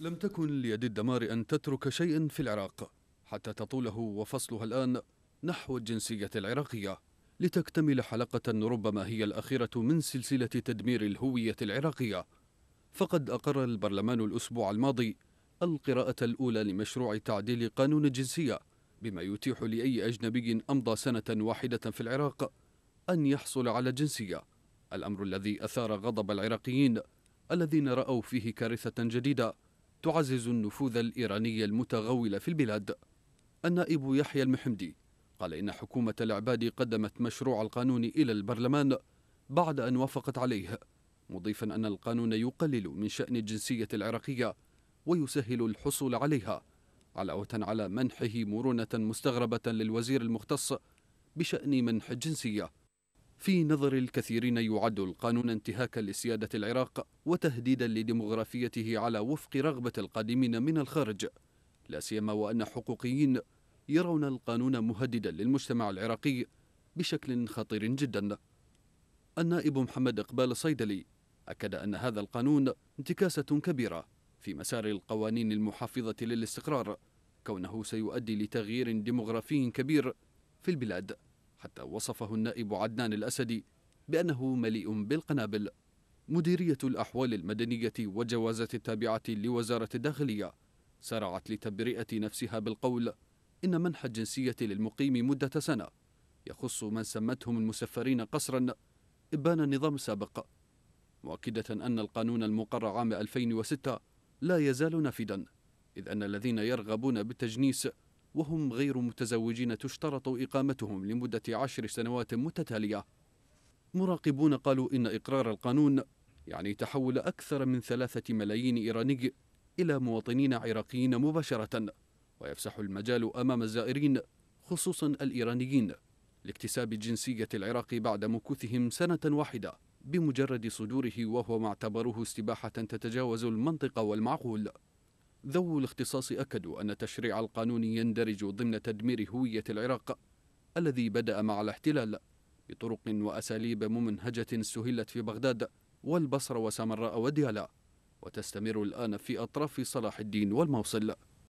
لم تكن ليد الدمار أن تترك شيئا في العراق حتى تطوله وفصلها الآن نحو الجنسية العراقية لتكتمل حلقة ربما هي الأخيرة من سلسلة تدمير الهوية العراقية فقد أقر البرلمان الأسبوع الماضي القراءة الأولى لمشروع تعديل قانون الجنسية بما يتيح لأي أجنبي أمضى سنة واحدة في العراق أن يحصل على جنسية الأمر الذي أثار غضب العراقيين الذين رأوا فيه كارثة جديدة تعزز النفوذ الإيراني المتغول في البلاد النائب يحيى المحمدي قال إن حكومة العباد قدمت مشروع القانون إلى البرلمان بعد أن وافقت عليه مضيفا أن القانون يقلل من شأن الجنسية العراقية ويسهل الحصول عليها علاوة على منحه مرونة مستغربة للوزير المختص بشأن منح الجنسية في نظر الكثيرين يعد القانون انتهاكا لسيادة العراق وتهديدا لديمغرافيته على وفق رغبة القادمين من الخارج لا سيما وأن حقوقيين يرون القانون مهددا للمجتمع العراقي بشكل خطير جدا النائب محمد إقبال الصيدلي أكد أن هذا القانون انتكاسة كبيرة في مسار القوانين المحافظة للاستقرار كونه سيؤدي لتغيير ديمغرافي كبير في البلاد حتى وصفه النائب عدنان الأسدي بأنه مليء بالقنابل مديرية الأحوال المدنية والجوازات التابعة لوزارة الداخلية سارعت لتبرئة نفسها بالقول إن منح الجنسية للمقيم مدة سنة يخص من سمتهم المسفرين قصرا إبان النظام السابق مؤكدة أن القانون المقر عام 2006 لا يزال نافدا إذ أن الذين يرغبون بالتجنيس وهم غير متزوجين تشترط إقامتهم لمدة عشر سنوات متتالية مراقبون قالوا إن إقرار القانون يعني تحول أكثر من ثلاثة ملايين إيراني إلى مواطنين عراقيين مباشرة ويفسح المجال أمام الزائرين خصوصا الإيرانيين لاكتساب جنسية العراق بعد مكوثهم سنة واحدة بمجرد صدوره وهو ما اعتبروه استباحة تتجاوز المنطق والمعقول ذو الاختصاص أكدوا أن تشريع القانون يندرج ضمن تدمير هوية العراق الذي بدأ مع الاحتلال بطرق وأساليب ممنهجة سهلت في بغداد والبصرة وسامراء وديالا وتستمر الآن في أطراف صلاح الدين والموصل